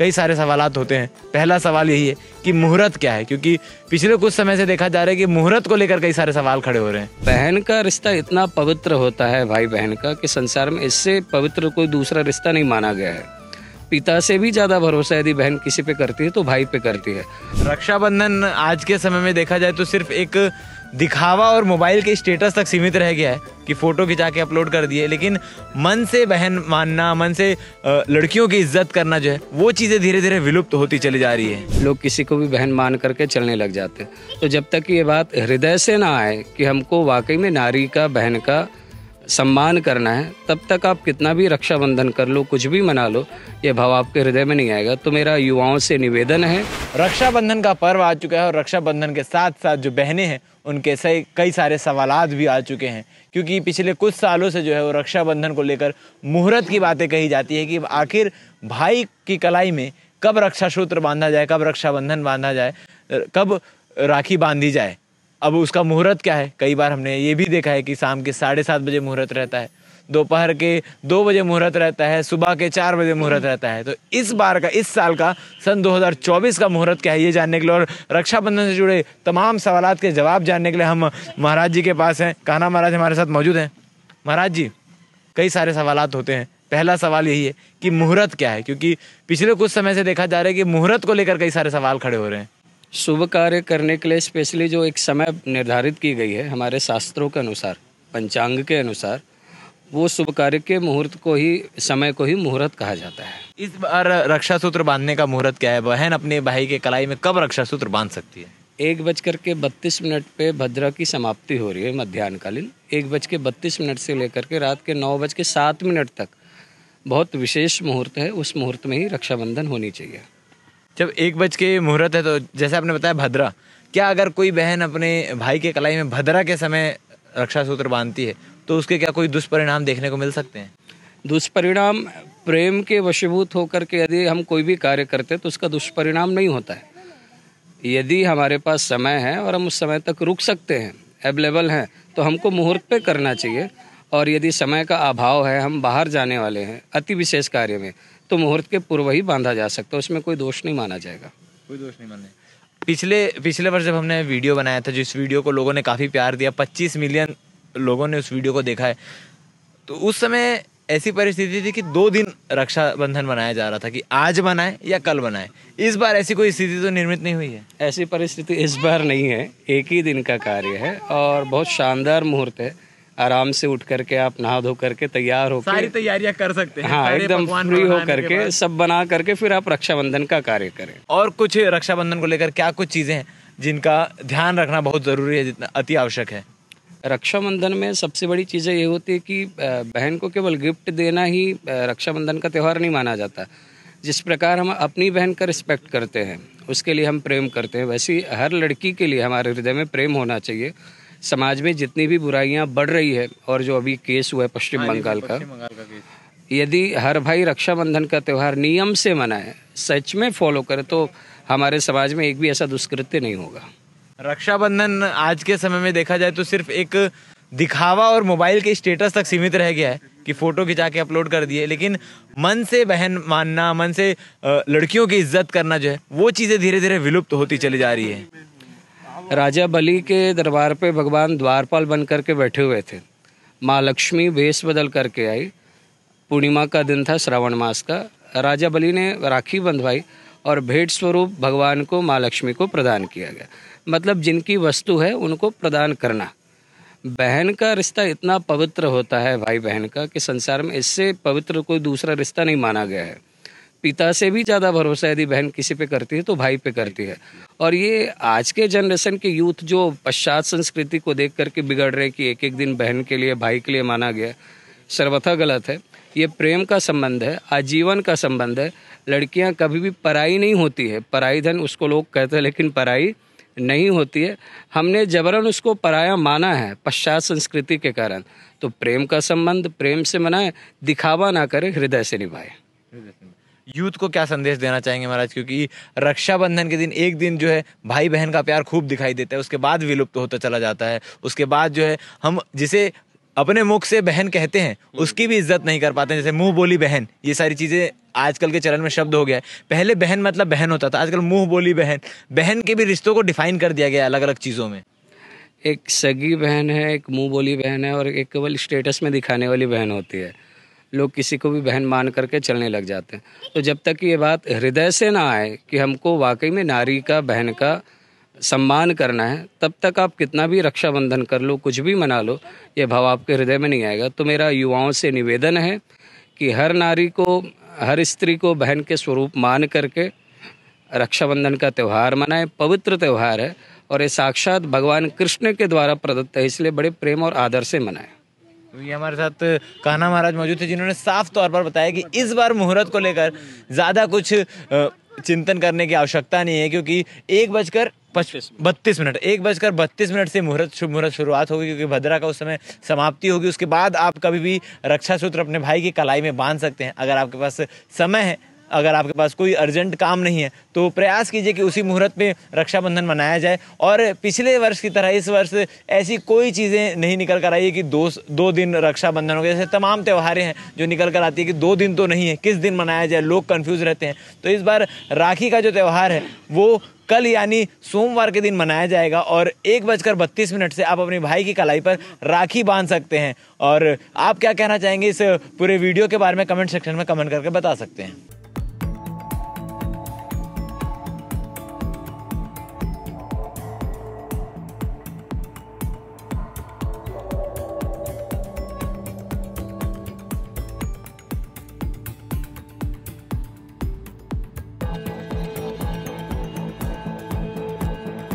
कई सारे सवाल होते हैं पहला सवाल यही है कि मुहूर्त क्या है क्योंकि पिछले कुछ समय से देखा जा रहा है कि मुहूर्त को लेकर कई सारे सवाल खड़े हो रहे हैं बहन का रिश्ता इतना पवित्र होता है भाई बहन का कि संसार में इससे पवित्र कोई दूसरा रिश्ता नहीं माना गया है पिता से भी ज़्यादा भरोसा यदि बहन किसी पे करती है तो भाई पे करती है रक्षाबंधन आज के समय में देखा जाए तो सिर्फ एक दिखावा और मोबाइल के स्टेटस तक सीमित रह गया है कि फ़ोटो खिंचा के अपलोड कर दिए लेकिन मन से बहन मानना मन से लड़कियों की इज्जत करना जो है वो चीज़ें धीरे धीरे विलुप्त होती चली जा रही है लोग किसी को भी बहन मान करके चलने लग जाते हैं तो जब तक ये बात हृदय से ना आए कि हमको वाकई में नारी का बहन का सम्मान करना है तब तक आप कितना भी रक्षाबंधन कर लो कुछ भी मना लो ये भाव आपके हृदय में नहीं आएगा तो मेरा युवाओं से निवेदन है रक्षाबंधन का पर्व आ चुका है और रक्षाबंधन के साथ साथ जो बहनें हैं उनके सही कई सारे सवाल भी आ चुके हैं क्योंकि पिछले कुछ सालों से जो है वो रक्षाबंधन को लेकर मुहूर्त की बातें कही जाती है कि आखिर भाई की कलाई में कब रक्षा सूत्र बांधा जाए कब रक्षाबंधन बांधा जाए कब राखी बांधी जाए अब उसका मुहूर्त क्या है कई बार हमने ये भी देखा है कि शाम के साढ़े सात बजे मुहूर्त रहता है दोपहर के दो बजे मुहूर्त रहता है सुबह के चार बजे मुहूर्त रहता है तो इस बार का इस साल का सन 2024 का मुहूर्त क्या है ये जानने के लिए और रक्षाबंधन से जुड़े तमाम सवाल के जवाब जानने के लिए हम महाराज जी के पास हैं कान्हा महाराज हमारे साथ मौजूद हैं महाराज जी कई सारे सवाल होते हैं पहला सवाल यही है कि मुहूर्त क्या है क्योंकि पिछले कुछ समय से देखा जा रहा है कि मुहूर्त को लेकर कई सारे सवाल खड़े हो रहे हैं शुभ कार्य करने के लिए स्पेशली जो एक समय निर्धारित की गई है हमारे शास्त्रों के अनुसार पंचांग के अनुसार वो शुभ कार्य के मुहूर्त को ही समय को ही मुहूर्त कहा जाता है इस बार रक्षा सूत्र बांधने का मुहूर्त क्या है बहन अपने भाई के कलाई में कब रक्षा सूत्र बांध सकती है एक बज कर के बत्तीस मिनट पे भद्रा की समाप्ति हो रही है मध्यान्हकालीन एक बज के बत्तीस मिनट से लेकर के रात के नौ बज के सात मिनट तक बहुत विशेष मुहूर्त है उस मुहूर्त में ही रक्षाबंधन होनी चाहिए जब एक बज के मुहूर्त है तो जैसे आपने बताया भद्रा क्या अगर कोई बहन अपने भाई के कलाई में भद्रा के समय रक्षा सूत्र बांधती है तो उसके क्या कोई दुष्परिणाम देखने को मिल सकते हैं दुष्परिणाम प्रेम के वशीभूत होकर के यदि हम कोई भी कार्य करते हैं तो उसका दुष्परिणाम नहीं होता है यदि हमारे पास समय है और हम उस समय तक रुक सकते हैं अवेलेबल हैं तो हमको मुहूर्त पे करना चाहिए और यदि समय का अभाव है हम बाहर जाने वाले हैं अति विशेष कार्य में तो मुहूर्त के पूर्व ही बांधा जा सकता है उसमें कोई दोष नहीं माना जाएगा कोई दोष नहीं माना पिछले पिछले वर्ष जब हमने वीडियो बनाया था जिस वीडियो को लोगों ने काफ़ी प्यार दिया 25 मिलियन लोगों ने उस वीडियो को देखा है तो उस समय ऐसी परिस्थिति थी कि दो दिन रक्षाबंधन मनाया जा रहा था कि आज बनाए या कल बनाए इस बार ऐसी कोई स्थिति तो निर्मित नहीं हुई है ऐसी परिस्थिति इस बार नहीं है एक ही दिन का कार्य है और बहुत शानदार मुहूर्त है आराम से उठ करके आप नहा धो करके तैयार होकर सारी तैयारियां कर सकते हैं हाँ एकदम फ्री हो करके सब बना करके फिर आप रक्षाबंधन का कार्य करें और कुछ रक्षाबंधन को लेकर क्या कुछ चीज़ें हैं जिनका ध्यान रखना बहुत ज़रूरी है जितना अति आवश्यक है रक्षाबंधन में सबसे बड़ी चीज़ें ये होती है कि बहन को केवल गिफ्ट देना ही रक्षाबंधन का त्यौहार नहीं माना जाता जिस प्रकार हम अपनी बहन का रिस्पेक्ट करते हैं उसके लिए हम प्रेम करते हैं वैसे हर लड़की के लिए हमारे हृदय में प्रेम होना चाहिए समाज में जितनी भी बुराइयां बढ़ रही है और जो अभी केस हुआ है पश्चिम हाँ, बंगाल का, यदि हर भाई रक्षाबंधन का त्यौहार नियम से मनाए सच में फॉलो करे तो हमारे समाज में एक भी ऐसा दुष्कृत्य नहीं होगा रक्षाबंधन आज के समय में देखा जाए तो सिर्फ एक दिखावा और मोबाइल के स्टेटस तक सीमित रह गया है कि फोटो खिंचा के अपलोड कर दिए लेकिन मन से बहन मानना मन से लड़कियों की इज्जत करना जो है वो चीज़ें धीरे धीरे विलुप्त होती चली जा रही है राजा बली के दरबार पे भगवान द्वारपाल बन करके बैठे हुए थे माँ लक्ष्मी वेश बदल करके आई पूर्णिमा का दिन था श्रावण मास का राजा बली ने राखी बंधवाई और भेंट स्वरूप भगवान को माँ लक्ष्मी को प्रदान किया गया मतलब जिनकी वस्तु है उनको प्रदान करना बहन का रिश्ता इतना पवित्र होता है भाई बहन का कि संसार में इससे पवित्र कोई दूसरा रिश्ता नहीं माना गया है पिता से भी ज़्यादा भरोसा यदि बहन किसी पे करती है तो भाई पे करती है और ये आज के जनरेशन के यूथ जो पश्चात संस्कृति को देख करके बिगड़ रहे कि एक एक दिन बहन के लिए भाई के लिए माना गया सर्वथा गलत है ये प्रेम का संबंध है आजीवन का संबंध है लड़कियां कभी भी पराई नहीं होती है पराई धन उसको लोग कहते हैं लेकिन पराई नहीं होती है हमने जबरन उसको पराया माना है पश्चात संस्कृति के कारण तो प्रेम का संबंध प्रेम से मनाए दिखावा ना करें हृदय से निभाए यूथ को क्या संदेश देना चाहेंगे महाराज क्योंकि रक्षाबंधन के दिन एक दिन जो है भाई बहन का प्यार खूब दिखाई देता है उसके बाद विलुप्त तो होता चला जाता है उसके बाद जो है हम जिसे अपने मुख से बहन कहते हैं हम्म। उसकी भी इज्जत नहीं कर पाते जैसे मुंह बोली बहन ये सारी चीज़ें आजकल के चरण में शब्द हो गया है पहले बहन मतलब बहन होता था आजकल मुंह बोली बहन बहन के भी रिश्तों को डिफाइन कर दिया गया अलग अलग चीज़ों में एक सगी बहन है एक मुंह बोली बहन है और एक केवल स्टेटस में दिखाने वाली बहन होती है लोग किसी को भी बहन मान करके चलने लग जाते हैं तो जब तक ये बात हृदय से ना आए कि हमको वाकई में नारी का बहन का सम्मान करना है तब तक आप कितना भी रक्षाबंधन कर लो कुछ भी मना लो ये भाव आपके हृदय में नहीं आएगा तो मेरा युवाओं से निवेदन है कि हर नारी को हर स्त्री को बहन के स्वरूप मान करके रक्षाबंधन का त्यौहार मनाएं पवित्र त्यौहार है और ये साक्षात भगवान कृष्ण के द्वारा प्रदत्त है इसलिए बड़े प्रेम और आदर से मनाएं क्योंकि हमारे साथ कान्हा महाराज मौजूद थे जिन्होंने साफ तौर पर बताया कि इस बार मुहूर्त को लेकर ज़्यादा कुछ चिंतन करने की आवश्यकता नहीं है क्योंकि एक बजकर बत्तीस मिनट एक बजकर बत्तीस मिनट से मुहूर्त शुभ मुहूर्त शुरुआत होगी क्योंकि भद्रा का उस समय समाप्ति होगी उसके बाद आप कभी भी रक्षा सूत्र अपने भाई की कलाई में बांध सकते हैं अगर आपके पास समय है अगर आपके पास कोई अर्जेंट काम नहीं है तो प्रयास कीजिए कि उसी मुहूर्त में रक्षाबंधन मनाया जाए और पिछले वर्ष की तरह इस वर्ष ऐसी कोई चीज़ें नहीं निकल कर आई है कि दो दो दिन रक्षाबंधन हो गया जैसे तमाम त्यौहारें हैं जो निकल कर आती है कि दो दिन तो नहीं है किस दिन मनाया जाए लोग कन्फ्यूज़ रहते हैं तो इस बार राखी का जो त्यौहार है वो कल यानी सोमवार के दिन मनाया जाएगा और एक बजकर बत्तीस मिनट से आप अपने भाई की कलाई पर राखी बांध सकते हैं और आप क्या कहना चाहेंगे इस पूरे वीडियो के बारे में कमेंट सेक्शन में कमेंट करके बता सकते हैं